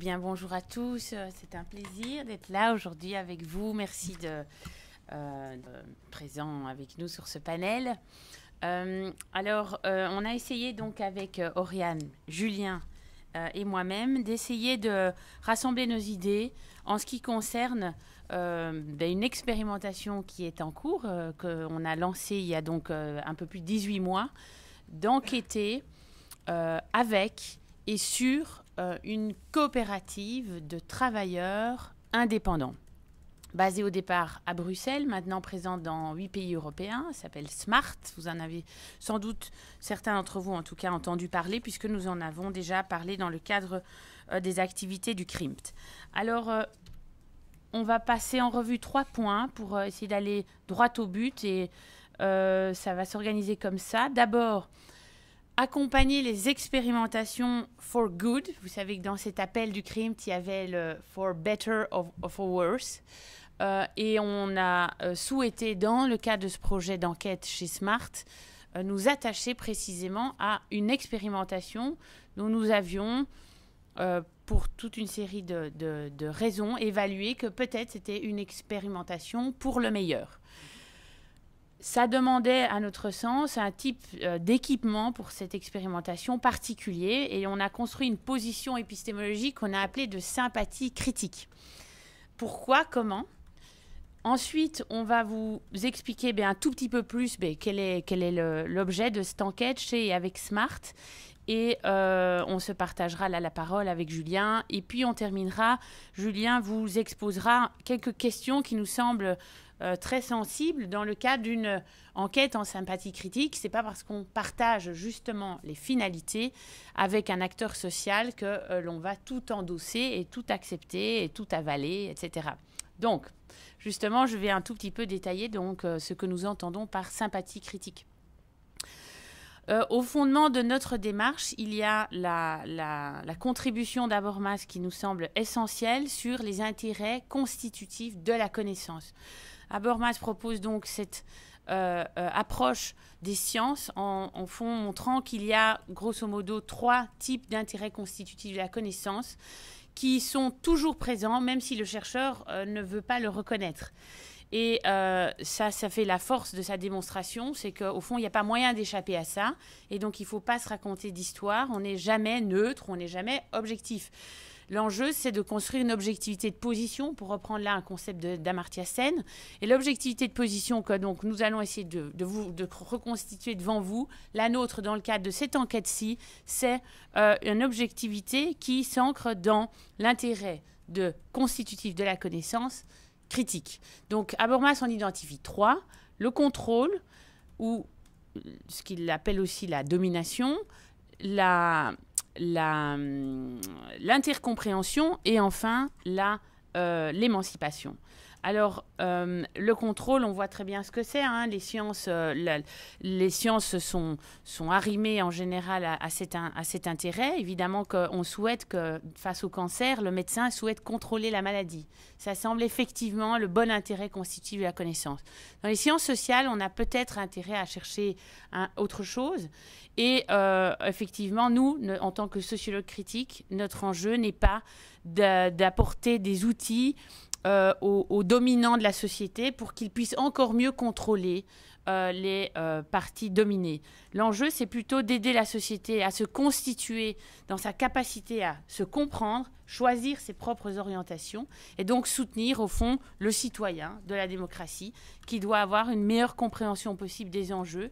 bien, bonjour à tous. Euh, c'est un plaisir d'être là aujourd'hui avec vous. Merci de, euh, présent avec nous sur ce panel. Euh, alors, euh, on a essayé donc avec Oriane, Julien et moi-même d'essayer de rassembler nos idées en ce qui concerne ben, une expérimentation qui est en cours, qu'on a lancée il y a donc un peu plus de 18 mois, d'enquêter avec et sur euh, une coopérative de travailleurs indépendants, basée au départ à Bruxelles, maintenant présente dans huit pays européens. s'appelle SMART. Vous en avez sans doute, certains d'entre vous en tout cas, entendu parler, puisque nous en avons déjà parlé dans le cadre euh, des activités du CRIMPT. Alors, euh, on va passer en revue trois points pour essayer d'aller droit au but et ça va s'organiser comme ça. D'abord, accompagner les expérimentations for good. Vous savez que dans cet appel du crime, il y avait le for better or, for worse. Euh, et on a euh, souhaité, dans le cadre de ce projet d'enquête chez Smart, euh, nous attacher précisément à une expérimentation dont nous avions, pour toute une série de, de raisons, évalué que peut-être c'était une expérimentation pour le meilleur ça demandait, à notre sens, un type euh, d'équipement pour cette expérimentation particulier et on a construit une position épistémologique qu'on a appelée de sympathie critique. Pourquoi Comment Ensuite, on va vous expliquer ben, un tout petit peu plus ben, quel est, quel est l'objet de cette enquête chez avec Smart. Et euh, on se partagera la parole avec Julien. Et puis on terminera. Julien vous exposera quelques questions qui nous semblent euh, très sensible dans le cas d'une enquête en sympathie critique. C'est pas parce qu'on partage justement les finalités avec un acteur social que euh, l'on va tout endosser et tout accepter et tout avaler, etc. Donc, justement, je vais un tout petit peu détailler donc euh, ce que nous entendons par sympathie critique. au fondement de notre démarche, il y a la, la, la contribution d'Abormas qui nous semble essentielle sur les intérêts constitutifs de la connaissance. Habermas propose donc cette euh, euh, approche des sciences en, fond montrant qu'il y a grosso modo trois types d'intérêts constitutifs de la connaissance qui sont toujours présents même si le chercheur euh, ne veut pas le reconnaître. Et ça, ça fait la force de sa démonstration, c'est qu'au fond, il n'y a pas moyen d'échapper à ça. Et donc, il ne faut pas se raconter d'histoire. On n'est jamais neutre, on n'est jamais objectif. L'enjeu, c'est de construire une objectivité de position, pour reprendre là un concept d'Amartya Sen. Et l'objectivité de position que donc, nous allons essayer de, vous, de reconstituer devant vous, la nôtre dans le cadre de cette enquête-ci, c'est euh, une objectivité qui s'ancre dans l'intérêt de constitutif de la connaissance critique. Donc, à Bormas, on identifie trois le contrôle, ou ce qu'il appelle aussi la domination, la Hum, l'intercompréhension et enfin euh, l'émancipation. Alors, euh, le contrôle, on voit très bien ce que c'est. Hein. Les sciences, euh, les sciences sont, sont arrimées en général à, cet, intérêt. Évidemment qu'on souhaite que, face au cancer, le médecin souhaite contrôler la maladie. Ça semble effectivement le bon intérêt constitutif de la connaissance. Dans les sciences sociales, on a peut-être intérêt à chercher autre chose. Et euh, effectivement, nous, en tant que sociologues critiques, notre enjeu n'est pas d'apporter des outils euh, aux, dominants de la société pour qu'ils puissent encore mieux contrôler euh, les euh, partis parties dominées. L'enjeu, c'est plutôt d'aider la société à se constituer dans sa capacité à se comprendre, choisir ses propres orientations et donc soutenir, au fond, le citoyen de la démocratie qui doit avoir une meilleure compréhension possible des enjeux.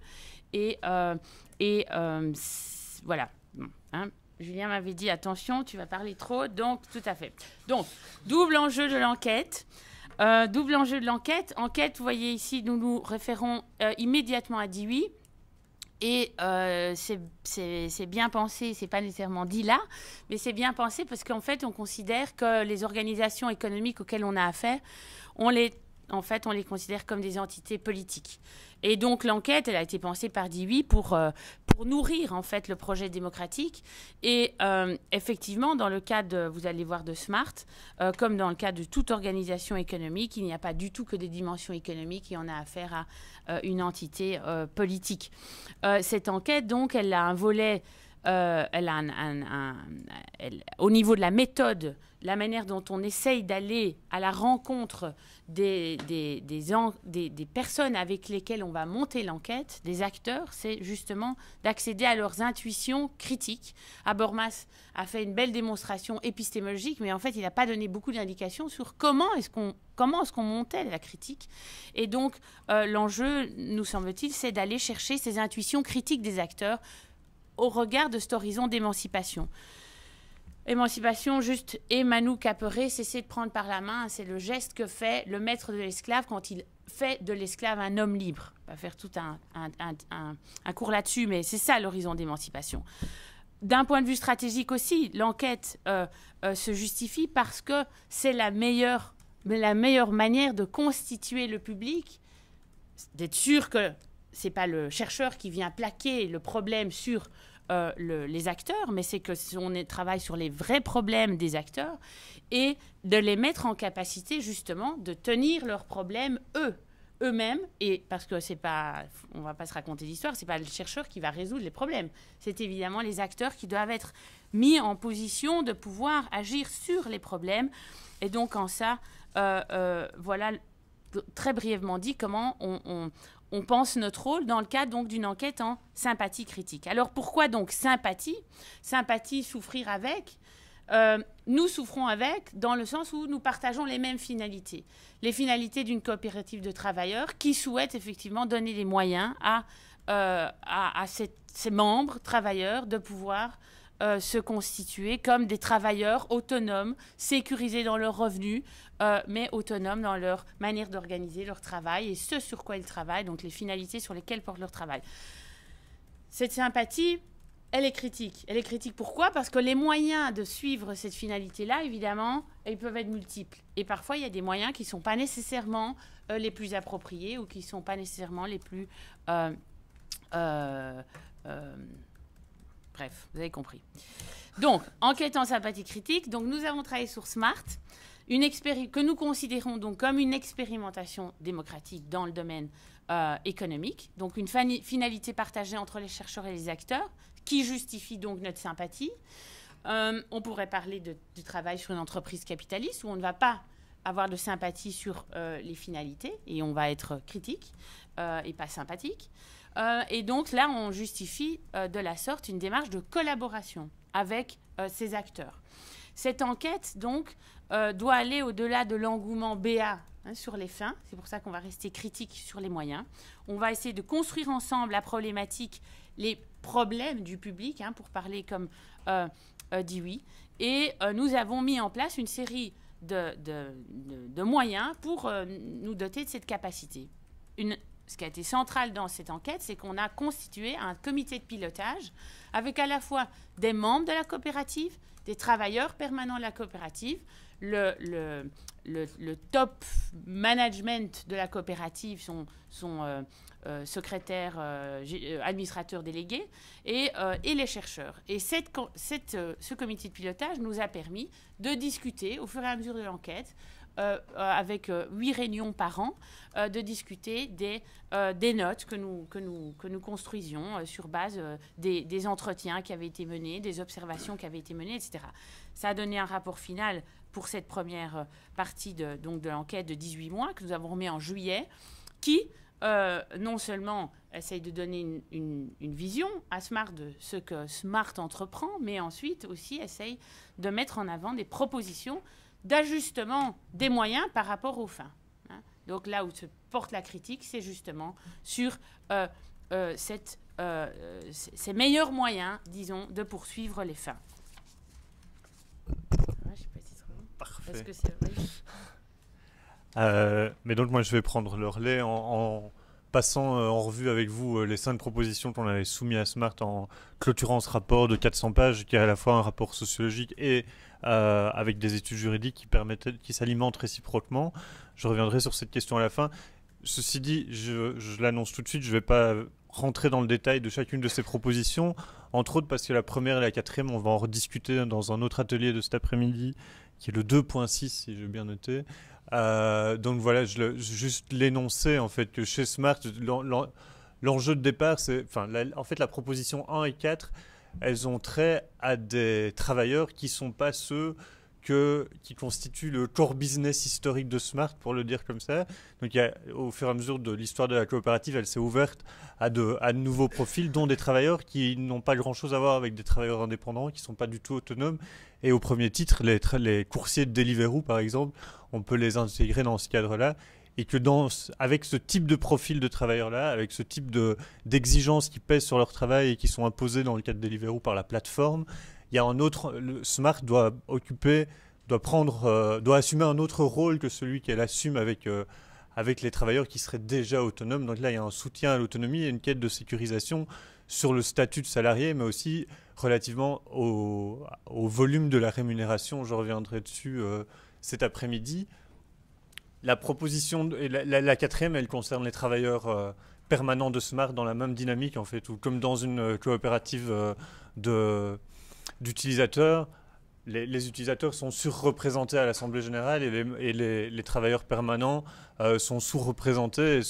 Et, et voilà. Hein. Julien m'avait dit attention, tu vas parler trop, donc tout à fait. Donc, double enjeu de l'enquête. Euh, double enjeu de l'enquête. Enquête, vous voyez ici, nous nous référons euh, immédiatement à Dewey. Et euh, c'est bien pensé, c'est pas nécessairement dit là, mais c'est bien pensé parce qu'en fait, on considère que les organisations économiques auxquelles on a affaire, on les en fait, on les considère comme des entités politiques. Et donc, l'enquête, elle a été pensée par Dewey pour, pour nourrir en fait le projet démocratique. Et euh, effectivement, dans le cas de, vous allez voir, de Smart, euh, comme dans le cas de toute organisation économique, il n'y a pas du tout que des dimensions économiques et on a affaire à euh, une entité politique. cette enquête, donc, elle a un volet, elle a un, au niveau de la méthode la manière dont on essaye d'aller à la rencontre des, des, personnes avec lesquelles on va monter l'enquête, des acteurs, c'est justement d'accéder à leurs intuitions critiques. Abormas a fait une belle démonstration épistémologique, mais en fait, il n'a pas donné beaucoup d'indications sur comment est-ce qu'on comment qu'on montait la critique. Et donc, euh, l'enjeu, nous semble-t-il, c'est d'aller chercher ces intuitions critiques des acteurs au regard de cet horizon d'émancipation. Émancipation juste et Manu Caperé, cesser de prendre par la main, c'est le geste que fait le maître de l'esclave quand il fait de l'esclave un homme libre. On va faire tout un, un, cours là-dessus, mais c'est ça l'horizon d'émancipation. D'un point de vue stratégique aussi, l'enquête euh, euh, se justifie parce que c'est la meilleure, la meilleure manière de constituer le public, d'être sûr que n'est pas le chercheur qui vient plaquer le problème sur euh, les acteurs, mais c'est que si on est, travaille sur les vrais problèmes des acteurs et de les mettre en capacité justement de tenir leurs problèmes eux eux-mêmes et parce que c'est pas on va pas se raconter l'histoire c'est pas le chercheur qui va résoudre les problèmes c'est évidemment les acteurs qui doivent être mis en position de pouvoir agir sur les problèmes et donc en ça euh, euh, voilà très brièvement dit comment on, on pense notre rôle dans le cadre donc d'une enquête en sympathie critique. Alors pourquoi donc sympathie Sympathie, souffrir avec. Euh, nous souffrons avec dans le sens où nous partageons les mêmes finalités. Les finalités d'une coopérative de travailleurs qui souhaite effectivement donner les moyens à, ses euh, à, membres travailleurs de pouvoir euh, se constituer comme des travailleurs autonomes, sécurisés dans leurs revenus, euh, mais autonomes dans leur manière d'organiser leur travail et ce sur quoi ils travaillent, donc les finalités sur lesquelles portent leur travail. Cette sympathie, elle est critique. Elle est critique pourquoi Parce que les moyens de suivre cette finalité-là, évidemment, ils peuvent être multiples. Et parfois, il y a des moyens qui ne euh, sont pas nécessairement les plus appropriés ou qui ne sont pas nécessairement les plus... Bref, vous avez compris. Donc, enquête en sympathie critique. Donc, nous avons travaillé sur SMART, une que nous considérons donc comme une expérimentation démocratique dans le domaine euh, économique. Donc, une finalité partagée entre les chercheurs et les acteurs, qui justifie donc notre sympathie. Euh, on pourrait parler de, du travail sur une entreprise capitaliste où on ne va pas avoir de sympathie sur euh, les finalités et on va être critique et pas sympathique. Euh, et donc là, on justifie euh, de la sorte une démarche de collaboration avec euh, ces acteurs. Cette enquête, donc, doit aller au-delà de l'engouement BA hein, sur les fins. C'est pour ça qu'on va rester critique sur les moyens. On va essayer de construire ensemble la problématique, les problèmes du public, hein, pour parler comme dit oui. Et nous avons mis en place une série de, moyens pour nous doter de cette capacité ce qui a été central dans cette enquête, c'est qu'on a constitué un comité de pilotage avec à la fois des membres de la coopérative, des travailleurs permanents de la coopérative, le, top management de la coopérative, son, euh, euh, secrétaire euh, administrateur délégué, et, les chercheurs. Et ce comité de pilotage nous a permis de discuter au fur et à mesure de l'enquête euh, euh, avec euh, huit réunions par an, de discuter des, notes que nous, construisions sur base des, entretiens qui avaient été menés, des observations qui avaient été menées, etc. Ça a donné un rapport final pour cette première partie de, donc de l'enquête de 18 mois que nous avons remis en juillet, qui non seulement essaye de donner une, une, vision à Smart de ce que Smart entreprend, mais ensuite aussi essaye de mettre en avant des propositions d'ajustement des moyens par rapport aux fins. Hein. Donc là où se porte la critique, c'est justement sur euh, euh, euh, ces meilleurs moyens, disons, de poursuivre les fins. Parfait. Est-ce que c'est vrai mais donc moi je vais prendre le lait en passant euh, en revue avec vous euh, les cinq propositions qu'on avait soumises à Smart en clôturant ce rapport de 400 pages qui est à la fois un rapport sociologique et euh, avec des études juridiques qui, permettent, qui s'alimentent réciproquement. Je reviendrai sur cette question à la fin. Ceci dit, je, je l'annonce tout de suite, je ne vais pas rentrer dans le détail de chacune de ces propositions, entre autres parce que la première et la quatrième, on va en rediscuter dans un autre atelier de cet après-midi, qui est le 2.6, si j'ai bien noté. Euh, donc voilà, je le, juste l'énoncer en fait que chez Smart, l'enjeu de départ, c'est, enfin, en fait, la proposition 1 et 4, elles ont trait à des travailleurs qui sont pas ceux que, qui constituent le core business historique de Smart, pour le dire comme ça. Donc, il y a, au fur et à mesure de l'histoire de la coopérative, elle s'est ouverte à de, à nouveaux profils, dont des travailleurs qui n'ont pas grand-chose à voir avec des travailleurs indépendants, qui sont pas du tout autonomes. Et au premier titre, les, les coursiers de Deliveroo, par exemple, on peut les intégrer dans ce cadre-là. Et que dans, avec ce type de profil de travailleurs-là, avec ce type d'exigences qui pèsent sur leur travail et qui sont imposées dans le cadre de Deliveroo par la plateforme, il y a un autre. Le Smart doit occuper, doit prendre, euh, doit assumer un autre rôle que celui qu'elle assume avec. Euh, avec les travailleurs qui seraient déjà autonomes. Donc là, il y a un soutien à l'autonomie et une quête de sécurisation sur le statut de salarié, mais aussi relativement au, volume de la rémunération. Je reviendrai dessus euh, cet après-midi. La proposition, la, la, quatrième, elle concerne les travailleurs euh, permanents de Smart dans la même dynamique, en fait, ou comme dans une euh, coopérative euh, d'utilisateurs. Les, utilisateurs sont surreprésentés à l'Assemblée générale et les, les, travailleurs permanents sont sous-représentés.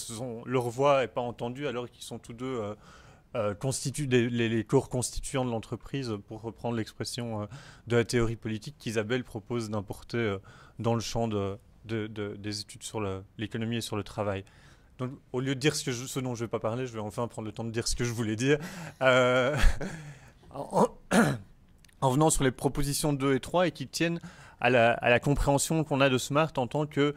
leur voix n'est pas entendue alors qu'ils sont tous deux euh, constituent les, les, cours constituants de l'entreprise, pour reprendre l'expression euh, de la théorie politique qu'Isabelle propose d'importer euh, dans le champ de, des études sur l'économie et sur le travail. Donc, au lieu de dire ce, que dont je ne vais pas parler, je vais enfin prendre le temps de dire ce que je voulais dire. en, venant sur les propositions 2 et 3 et qui tiennent à la compréhension qu'on a de Smart en tant que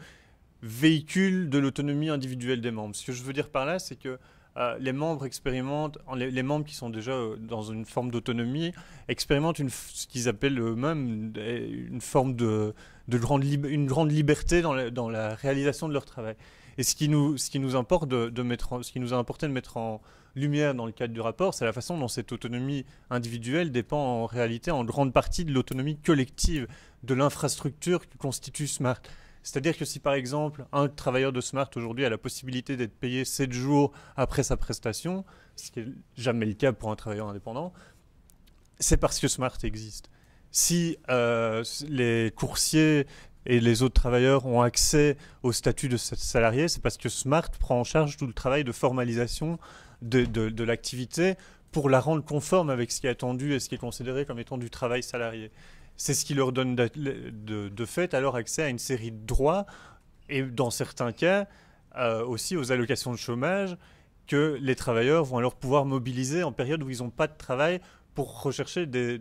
véhicule de l'autonomie individuelle des membres. Ce que je veux dire par là, c'est que euh, les membres expérimentent, les, membres qui sont déjà euh, dans une forme d'autonomie, expérimentent une, ce qu'ils appellent eux-mêmes euh, une forme de, de grande, une grande liberté dans la, dans la, réalisation de leur travail. Et ce qui nous, ce qui nous importe de, mettre ce qui nous a importé de mettre en lumière dans le cadre du rapport, c'est la façon dont cette autonomie individuelle dépend en réalité en grande partie de l'autonomie collective, de l'infrastructure qui constitue Smart. C'est-à-dire que si par exemple un travailleur de Smart aujourd'hui a la possibilité d'être payé 7 jours après sa prestation, ce qui n'est jamais le cas pour un travailleur indépendant, c'est parce que Smart existe. Si euh, les coursiers et les autres travailleurs ont accès au statut de salarié, c'est parce que Smart prend en charge tout le travail de formalisation de l'activité pour la rendre conforme avec ce qui est attendu et ce qui est considéré comme étant du travail salarié. C'est ce qui leur donne de, fait alors accès à une série de droits et dans certains cas euh, aussi aux allocations de chômage que les travailleurs vont alors pouvoir mobiliser en période où ils n'ont pas de travail pour rechercher du,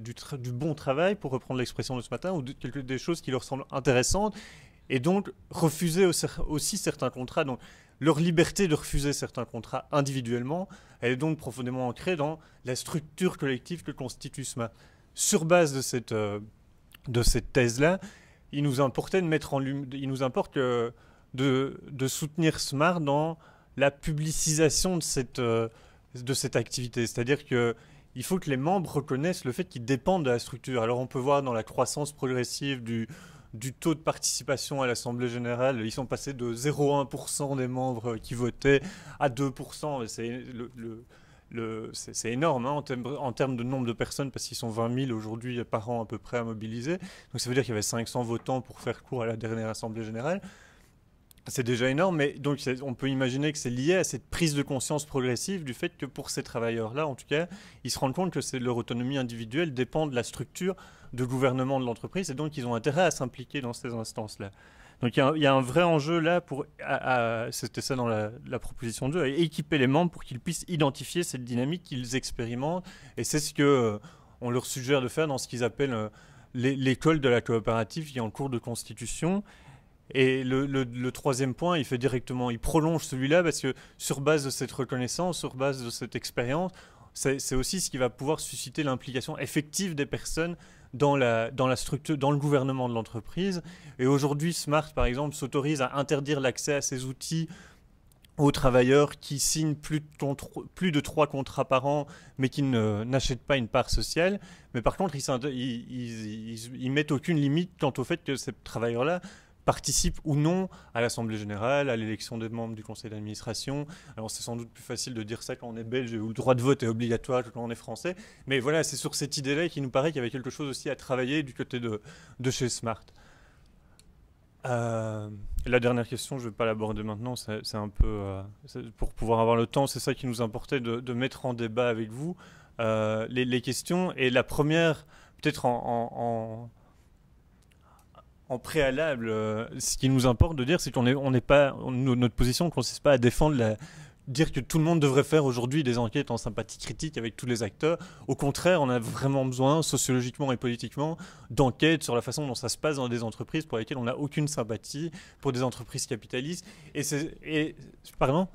bon travail, pour reprendre l'expression de ce matin, ou quelque, des choses qui leur semblent intéressantes, et donc refuser aussi, certains contrats. Donc leur liberté de refuser certains contrats individuellement, elle est donc profondément ancrée dans la structure collective que constitue SMA. Sur base de cette, euh, de cette thèse-là, il nous importait de mettre en il nous importe euh, de, de, soutenir Smart dans la publicisation de cette, euh, de cette activité. C'est-à-dire que il faut que les membres reconnaissent le fait qu'ils dépendent de la structure. Alors on peut voir dans la croissance progressive du, du taux de participation à l'Assemblée générale. Ils sont passés de 0,1% des membres euh, qui votaient à 2%. C'est le, énorme hein, en, termes, en, termes de nombre de personnes, parce qu'ils sont 20 000 aujourd'hui euh, par an à peu près à mobiliser. Donc ça veut dire qu'il y avait 500 votants pour faire court à la dernière Assemblée générale. C'est déjà énorme, mais donc on peut imaginer que c'est lié à cette prise de conscience progressive du fait que pour ces travailleurs-là, en tout cas, ils se rendent compte que leur autonomie individuelle dépend de la structure de gouvernement de l'entreprise et donc ils ont intérêt à s'impliquer dans ces instances-là. Donc il y, a un vrai enjeu là pour, c'était ça dans la, proposition 2, équiper les membres pour qu'ils puissent identifier cette dynamique qu'ils expérimentent et c'est ce que euh, leur suggère de faire dans ce qu'ils appellent euh, l'école de la coopérative qui est en cours de constitution et le, troisième point, il fait directement, il prolonge celui-là parce que sur base de cette reconnaissance, sur base de cette expérience, c'est aussi ce qui va pouvoir susciter l'implication effective des personnes dans la, dans la structure, dans le gouvernement de l'entreprise. Et aujourd'hui, Smart, par exemple, s'autorise à interdire l'accès à ces outils aux travailleurs qui signent plus de, plus de trois contrats par an, mais qui n'achètent pas une part sociale. Mais par contre, ils, ne ils mettent aucune limite quant au fait que ces travailleurs-là participe ou non à l'Assemblée générale, à l'élection des membres du conseil d'administration. Alors c'est sans doute plus facile de dire ça quand on est belge où le droit de vote est obligatoire que quand on est français. Mais voilà, c'est sur cette idée-là qu'il nous paraît qu'il y avait quelque chose aussi à travailler du côté de, de chez Smart. Euh, la dernière question, je ne vais pas l'aborder maintenant, c'est un peu... Euh, pour pouvoir avoir le temps, c'est ça qui nous importait de, de, mettre en débat avec vous euh, les, les, questions. Et la première, peut-être en en préalable, euh, ce qui nous importe de dire, c'est qu'on est, on n'est pas, notre position consiste pas à défendre la, dire que tout le monde devrait faire aujourd'hui des enquêtes en sympathie critique avec tous les acteurs. Au contraire, on a vraiment besoin, sociologiquement et politiquement, d'enquêtes sur la façon dont ça se passe dans des entreprises pour lesquelles on n'a aucune sympathie, pour des entreprises capitalistes. Et c'est. Pardon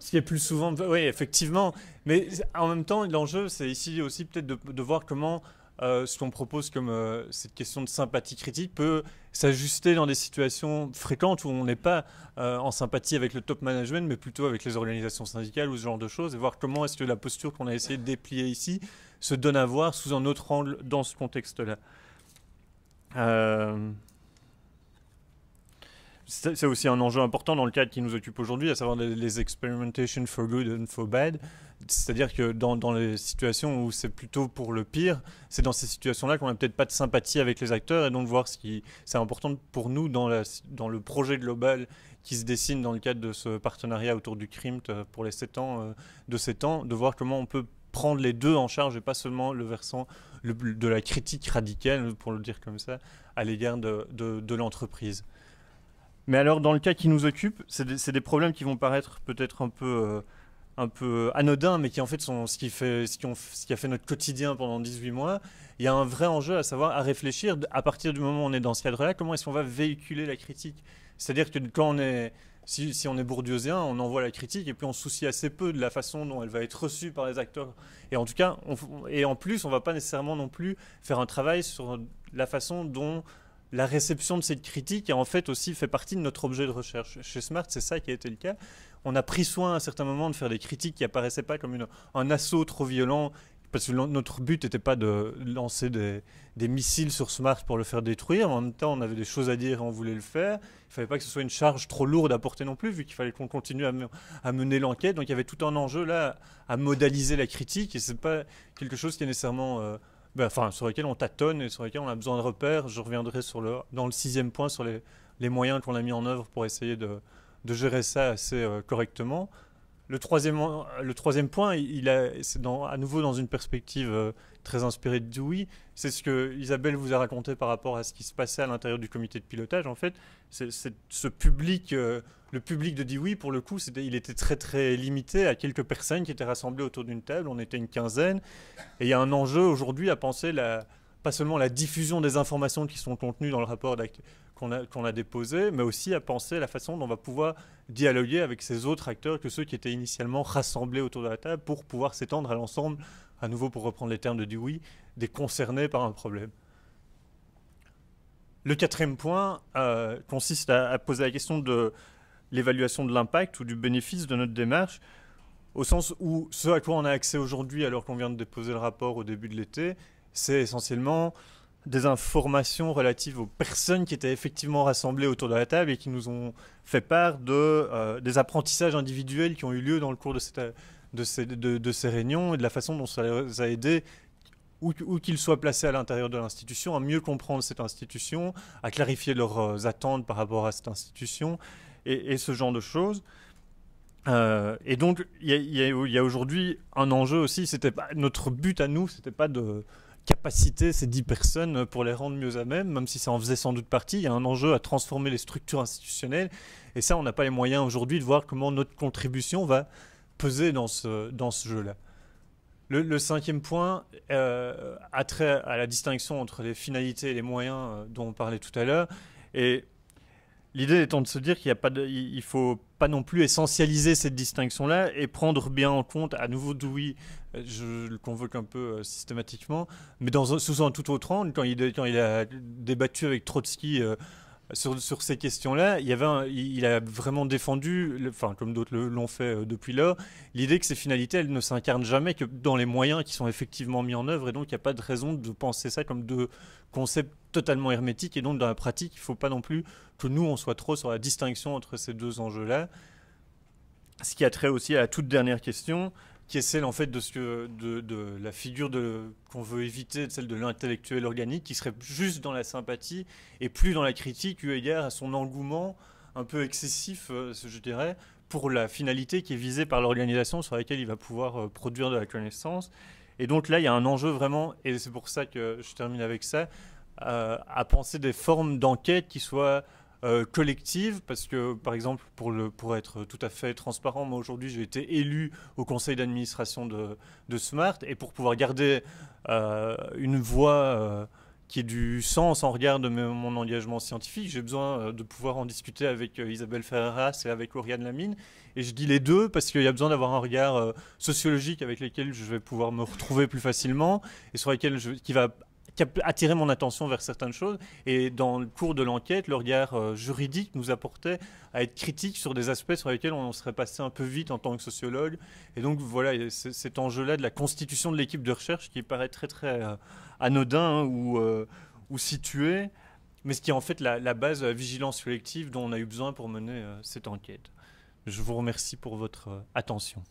ce qui est plus souvent, oui, effectivement. Mais en même temps, l'enjeu, c'est ici aussi peut-être de, de voir comment euh, ce qu'on propose comme euh, cette question de sympathie critique peut s'ajuster dans des situations fréquentes où on n'est pas euh, en sympathie avec le top management, mais plutôt avec les organisations syndicales ou ce genre de choses, et voir comment est-ce que la posture qu'on a essayé de déplier ici se donne à voir sous un autre angle dans ce contexte-là c'est aussi un enjeu important dans le cadre qui nous occupe aujourd'hui, à savoir les, experimentations for good and for bad. C'est-à-dire que dans, les situations où c'est plutôt pour le pire, c'est dans ces situations-là qu'on n'a peut-être pas de sympathie avec les acteurs et donc voir ce qui. C'est important pour nous dans, le projet global qui se dessine dans le cadre de ce partenariat autour du CRIMT euh, pour les 7 ans, euh, de 7 ans, de voir comment on peut prendre les deux en charge et pas seulement le versant de la critique radicale, pour le dire comme ça, à l'égard de l'entreprise. Mais alors, dans le cas qui nous occupe, c'est des, problèmes qui vont paraître peut-être un peu, euh, un peu anodins, mais qui en fait sont ce qui, fait, ce, qui ce qui a fait notre quotidien pendant 18 mois. Il y a un vrai enjeu à savoir, à réfléchir, à partir du moment où on est dans ce cadre-là, comment est-ce qu'on va véhiculer la critique C'est-à-dire que quand on est... Si, on est bourdieusien, on envoie la critique et puis on se soucie assez peu de la façon dont elle va être reçue par les acteurs. Et en tout cas, on, et en plus, on va pas nécessairement non plus faire un travail sur la façon dont la réception de cette critique a en fait aussi fait partie de notre objet de recherche. Chez Smart, c'est ça qui a été le cas. On a pris soin à un certain moment de faire des critiques qui apparaissaient pas comme un assaut trop violent, parce que notre but n'était pas de lancer des, missiles sur Smart pour le faire détruire, en même temps on avait des choses à dire et on voulait le faire. Il ne fallait pas que ce soit une charge trop lourde à porter non plus, vu qu'il fallait qu'on continue à, mener l'enquête. Donc il y avait tout un enjeu là à modaliser la critique, et c'est pas quelque chose qui est nécessairement... Euh, ben, enfin, sur lesquels on tâtonne et sur lesquels on a besoin de repères. Je reviendrai dans le sixième point sur les, moyens qu'on a mis en œuvre pour essayer de, gérer ça assez euh, correctement le troisième, le troisième point, il a, c'est dans, à nouveau dans une perspective euh, très inspirée de Dewey. C'est ce que Isabelle vous a raconté par rapport à ce qui se passait à l'intérieur du comité de pilotage. En fait, c'est, ce public, euh, le public de Dewey, pour le coup, c'était, il était très très limité à quelques personnes qui étaient rassemblées autour d'une table. On était une quinzaine. Et il y a un enjeu aujourd'hui à penser la, pas seulement la diffusion des informations qui sont contenues dans le rapport qu'on a, déposé, mais aussi à penser la façon dont on va pouvoir dialoguer avec ces autres acteurs que ceux qui étaient initialement rassemblés autour de la table pour pouvoir s'étendre à l'ensemble, à nouveau pour reprendre les termes de Dewey, des concernés par un problème. Le quatrième point euh, consiste à, poser la question de l'évaluation de l'impact ou du bénéfice de notre démarche, au sens où ce à quoi on a accès aujourd'hui alors qu'on vient de déposer le rapport au début de l'été c'est essentiellement des informations relatives aux personnes qui étaient effectivement rassemblées autour de la table et qui nous ont fait part de, euh, des apprentissages individuels qui ont eu lieu dans le cours de, cette, de, ces, de, ces réunions et de la façon dont ça les a aidés où, qu'ils soient placés à l'intérieur de l'institution, à mieux comprendre cette institution, à clarifier leurs euh, attentes par rapport à cette institution et, ce genre de choses. Euh, et donc, il y a, a aujourd'hui un enjeu aussi. C'était notre but à nous, c'était pas de capacité ces 10 personnes euh, pour les rendre mieux à même, même si ça en faisait sans doute partie. Il y a un enjeu à transformer les structures institutionnelles. Et ça, on n'a pas les moyens aujourd'hui de voir comment notre contribution va peser dans ce, dans ce jeu-là. Le, cinquième point euh, a trait à la distinction entre les finalités et les moyens euh, dont on parlait tout à l'heure. Et l'idée étant de se dire qu'il ne faut pas non plus essentialiser cette distinction-là et prendre bien en compte, à nouveau Dewey, je le convoque un peu euh, systématiquement, mais dans, sous un tout autre angle, quand il, quand il a débattu avec Trotsky euh, sur, ces questions-là, il, y avait il a vraiment défendu, enfin, comme d'autres l'ont fait euh, depuis lors, l'idée que ces finalités, elles ne s'incarnent jamais que dans les moyens qui sont effectivement mis en œuvre, et donc il n'y a pas de raison de penser ça comme deux concepts totalement hermétiques, et donc dans la pratique, il ne faut pas non plus que nous, on soit trop sur la distinction entre ces deux enjeux-là. Ce qui a trait aussi à la toute dernière question, qui est celle en fait de, ce de, de la figure qu'on veut éviter, celle de l'intellectuel organique, qui serait juste dans la sympathie et plus dans la critique eu égard à son engouement un peu excessif, euh, je dirais, pour la finalité qui est visée par l'organisation sur laquelle il va pouvoir euh, produire de la connaissance. Et donc là, il y a un enjeu vraiment, et c'est pour ça que je termine avec ça, euh, à penser des formes d'enquête qui soient euh, collective, parce que, par exemple, pour, le, pour être tout à fait transparent, moi aujourd'hui, j'ai été élu au conseil d'administration de, Smart, et pour pouvoir garder euh, une voix euh, qui ait du sens en regard de mon engagement scientifique, j'ai besoin de pouvoir en discuter avec Isabelle Ferreras et avec Oriane Lamine. Et je dis les deux parce qu'il y a besoin d'avoir un regard sociologique avec lequel je vais pouvoir me retrouver plus facilement et sur lequel je, qui va qui a attiré mon attention vers certaines choses. Et dans le cours de l'enquête, le regard euh, juridique nous apportait à être critique sur des aspects sur lesquels on serait passé un peu vite en tant que sociologue. Et donc voilà, cet enjeu-là de la constitution de l'équipe de recherche qui paraît très très euh, anodin ou, euh, ou, situé, mais ce qui est en fait la, base base la vigilance collective dont on a eu besoin pour mener cette enquête. Je vous remercie pour votre attention.